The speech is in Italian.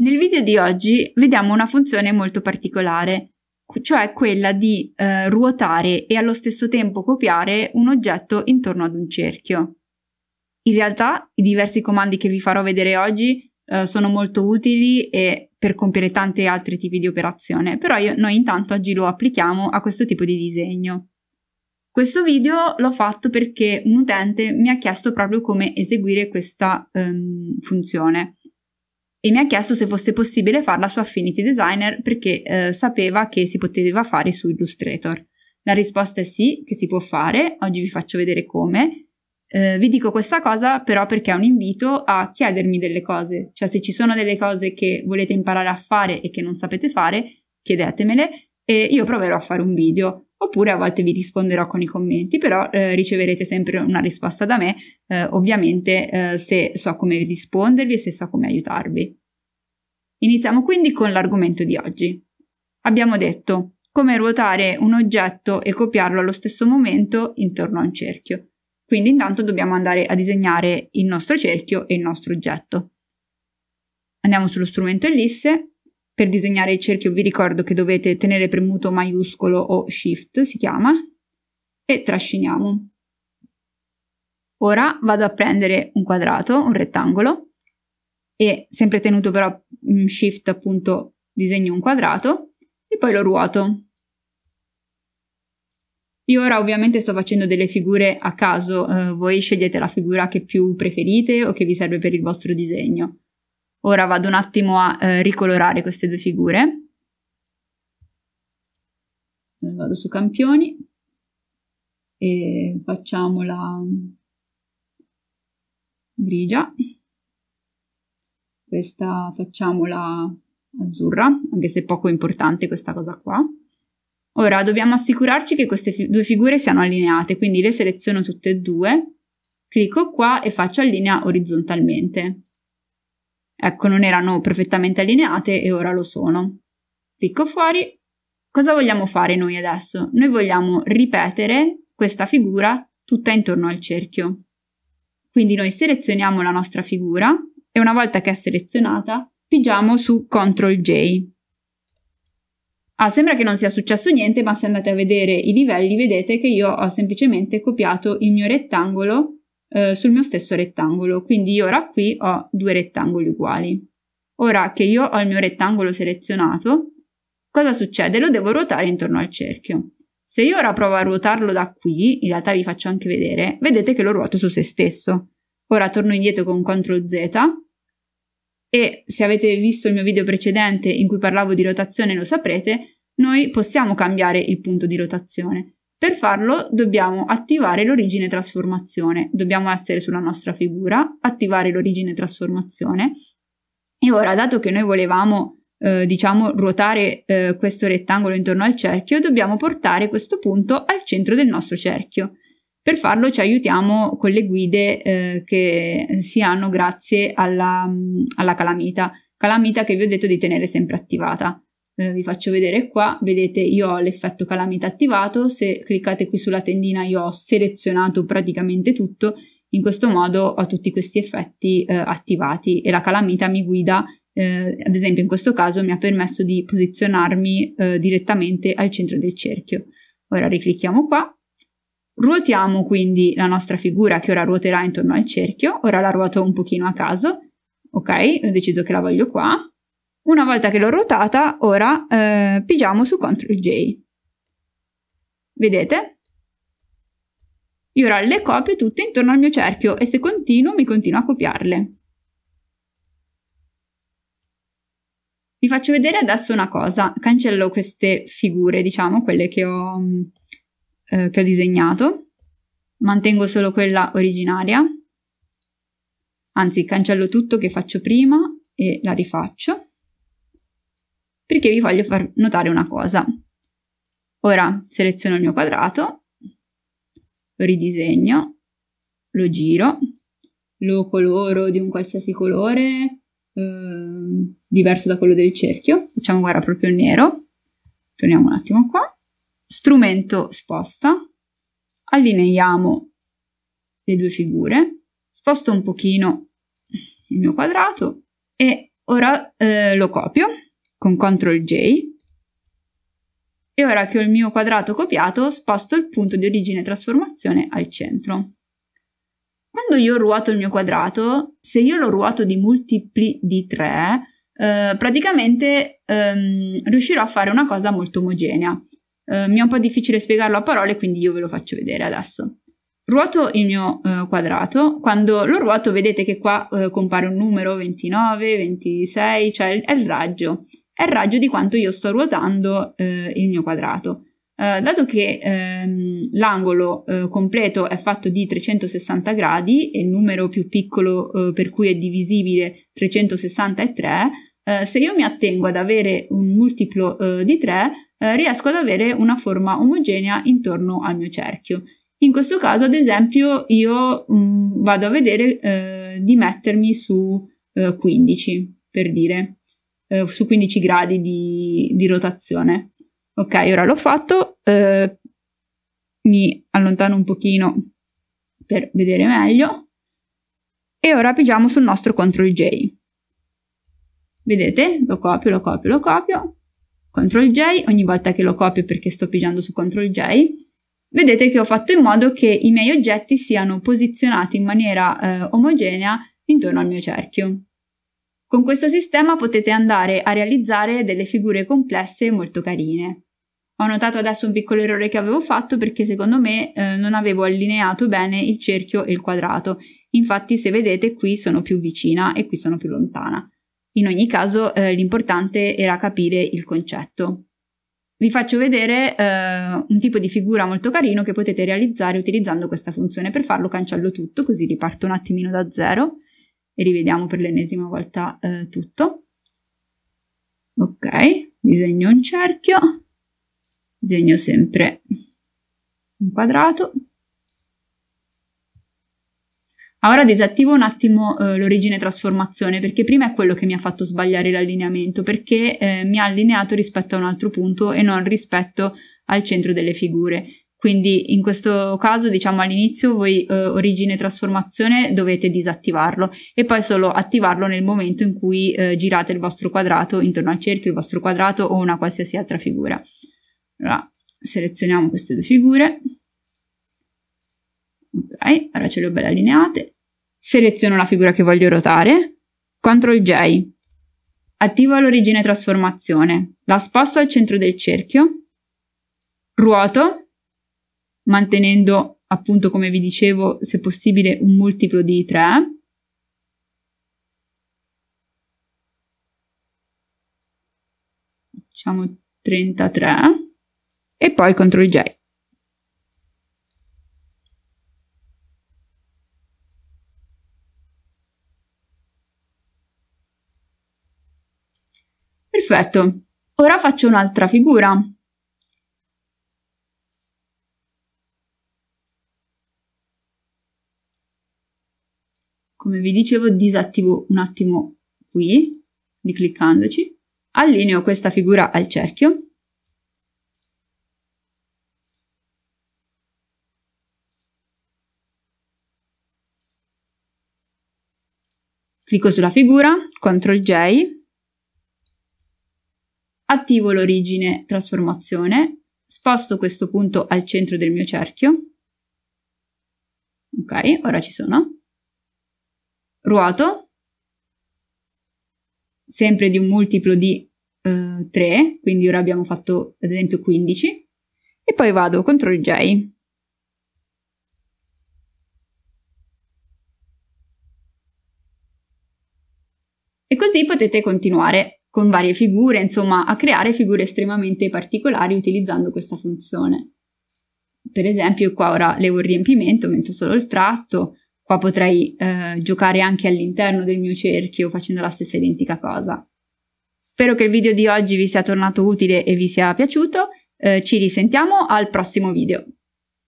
Nel video di oggi vediamo una funzione molto particolare, cioè quella di eh, ruotare e allo stesso tempo copiare un oggetto intorno ad un cerchio. In realtà i diversi comandi che vi farò vedere oggi eh, sono molto utili e per compiere tanti altri tipi di operazione, però io, noi intanto oggi lo applichiamo a questo tipo di disegno. Questo video l'ho fatto perché un utente mi ha chiesto proprio come eseguire questa ehm, funzione e mi ha chiesto se fosse possibile farla su Affinity Designer perché eh, sapeva che si poteva fare su Illustrator. La risposta è sì, che si può fare, oggi vi faccio vedere come. Eh, vi dico questa cosa però perché è un invito a chiedermi delle cose, cioè se ci sono delle cose che volete imparare a fare e che non sapete fare, chiedetemele e io proverò a fare un video oppure a volte vi risponderò con i commenti, però eh, riceverete sempre una risposta da me, eh, ovviamente eh, se so come rispondervi e se so come aiutarvi. Iniziamo quindi con l'argomento di oggi. Abbiamo detto come ruotare un oggetto e copiarlo allo stesso momento intorno a un cerchio. Quindi intanto dobbiamo andare a disegnare il nostro cerchio e il nostro oggetto. Andiamo sullo strumento ellisse. Per disegnare il cerchio vi ricordo che dovete tenere premuto maiuscolo o shift si chiama e trasciniamo. Ora vado a prendere un quadrato, un rettangolo e sempre tenuto però mm, shift appunto disegno un quadrato e poi lo ruoto. Io ora ovviamente sto facendo delle figure a caso, eh, voi scegliete la figura che più preferite o che vi serve per il vostro disegno. Ora vado un attimo a eh, ricolorare queste due figure. Vado su campioni e facciamola grigia questa facciamola azzurra, anche se poco importante questa cosa qua. Ora dobbiamo assicurarci che queste fi due figure siano allineate, quindi le seleziono tutte e due, clicco qua e faccio allinea orizzontalmente. Ecco, non erano perfettamente allineate e ora lo sono. Clicco fuori. Cosa vogliamo fare noi adesso? Noi vogliamo ripetere questa figura tutta intorno al cerchio. Quindi noi selezioniamo la nostra figura, una volta che è selezionata pigiamo su CTRL J. Ah, sembra che non sia successo niente, ma se andate a vedere i livelli vedete che io ho semplicemente copiato il mio rettangolo eh, sul mio stesso rettangolo, quindi io ora qui ho due rettangoli uguali. Ora che io ho il mio rettangolo selezionato, cosa succede? Lo devo ruotare intorno al cerchio. Se io ora provo a ruotarlo da qui, in realtà vi faccio anche vedere, vedete che lo ruoto su se stesso. Ora torno indietro con CTRL Z e se avete visto il mio video precedente in cui parlavo di rotazione lo saprete, noi possiamo cambiare il punto di rotazione. Per farlo dobbiamo attivare l'origine trasformazione, dobbiamo essere sulla nostra figura, attivare l'origine trasformazione e ora dato che noi volevamo eh, diciamo ruotare eh, questo rettangolo intorno al cerchio, dobbiamo portare questo punto al centro del nostro cerchio. Per farlo ci aiutiamo con le guide eh, che si hanno grazie alla, mm, alla, calamita, calamita che vi ho detto di tenere sempre attivata. Eh, vi faccio vedere qua, vedete io ho l'effetto calamita attivato, se cliccate qui sulla tendina io ho selezionato praticamente tutto, in questo modo ho tutti questi effetti eh, attivati e la calamita mi guida eh, ad esempio in questo caso mi ha permesso di posizionarmi eh, direttamente al centro del cerchio. Ora riclicchiamo qua Ruotiamo quindi la nostra figura che ora ruoterà intorno al cerchio, ora la ruoto un pochino a caso, ok? Ho deciso che la voglio qua. Una volta che l'ho ruotata, ora eh, pigiamo su CTRL J. Vedete? Io ora le copio tutte intorno al mio cerchio e se continuo mi continuo a copiarle. Vi faccio vedere adesso una cosa, cancello queste figure, diciamo, quelle che ho, mm, eh, che ho disegnato, mantengo solo quella originaria, anzi cancello tutto che faccio prima e la rifaccio, perché vi voglio far notare una cosa. Ora seleziono il mio quadrato, lo ridisegno, lo giro, lo coloro di un qualsiasi colore eh, diverso da quello del cerchio, facciamo guarda proprio il nero, torniamo un attimo qua, strumento sposta, allineiamo le due figure, sposto un pochino il mio quadrato e ora eh, lo copio con CTRL J e ora che ho il mio quadrato copiato sposto il punto di origine trasformazione al centro. Quando io ruoto il mio quadrato, se io lo ruoto di multipli di 3, eh, praticamente ehm, riuscirò a fare una cosa molto omogenea. Eh, mi è un po' difficile spiegarlo a parole, quindi io ve lo faccio vedere adesso. Ruoto il mio eh, quadrato, quando lo ruoto vedete che qua eh, compare un numero 29, 26, cioè il, è il raggio, è il raggio di quanto io sto ruotando eh, il mio quadrato. Uh, dato che ehm, l'angolo uh, completo è fatto di 360 gradi e il numero più piccolo uh, per cui è divisibile 360 è 3, se io mi attengo ad avere un multiplo di 3, eh, riesco ad avere una forma omogenea intorno al mio cerchio. In questo caso, ad esempio, io mh, mm, vado a vedere eh, di mettermi su eh, 15, per dire, eh, su 15 gradi di, di, rotazione. Ok, ora l'ho fatto, eh, mi allontano un pochino per vedere meglio e ora pigiamo sul nostro CTRL J. Vedete? Lo copio, lo copio, lo copio CTRL J, ogni volta che lo copio perché sto pigiando su CTRL J, vedete che ho fatto in modo che i miei oggetti siano posizionati in maniera eh, omogenea intorno al mio cerchio. Con questo sistema potete andare a realizzare delle figure complesse molto carine. Ho notato adesso un piccolo errore che avevo fatto perché secondo me eh, non avevo allineato bene il cerchio e il quadrato. Infatti se vedete qui sono più vicina e qui sono più lontana. In ogni caso eh, l'importante era capire il concetto. Vi faccio vedere eh, un tipo di figura molto carino che potete realizzare utilizzando questa funzione. Per farlo cancello tutto, così riparto un attimino da zero e rivediamo per l'ennesima volta eh, tutto. Ok, disegno un cerchio, disegno sempre un quadrato, Ora disattivo un attimo eh, l'origine trasformazione perché prima è quello che mi ha fatto sbagliare l'allineamento perché eh, mi ha allineato rispetto a un altro punto e non rispetto al centro delle figure. Quindi in questo caso diciamo all'inizio voi eh, origine trasformazione dovete disattivarlo e poi solo attivarlo nel momento in cui eh, girate il vostro quadrato intorno al cerchio, il vostro quadrato o una qualsiasi altra figura. Allora, selezioniamo queste due figure ok, ora ce le ho belle allineate, seleziono la figura che voglio ruotare, CTRL J, attivo l'origine trasformazione, la sposto al centro del cerchio, ruoto, mantenendo appunto come vi dicevo se possibile un multiplo di 3, facciamo 33 e poi CTRL J. Perfetto. Ora faccio un'altra figura. Come vi dicevo disattivo un attimo qui, ricliccandoci. Allineo questa figura al cerchio. Clicco sulla figura, CTRL J, attivo l'origine trasformazione, sposto questo punto al centro del mio cerchio, ok, ora ci sono, ruoto, sempre di un multiplo di eh, 3, quindi ora abbiamo fatto ad esempio 15, e poi vado CTRL J, e così potete continuare con varie figure, insomma, a creare figure estremamente particolari utilizzando questa funzione. Per esempio, qua ora levo il riempimento, metto solo il tratto, qua potrei eh, giocare anche all'interno del mio cerchio facendo la stessa identica cosa. Spero che il video di oggi vi sia tornato utile e vi sia piaciuto, eh, ci risentiamo al prossimo video.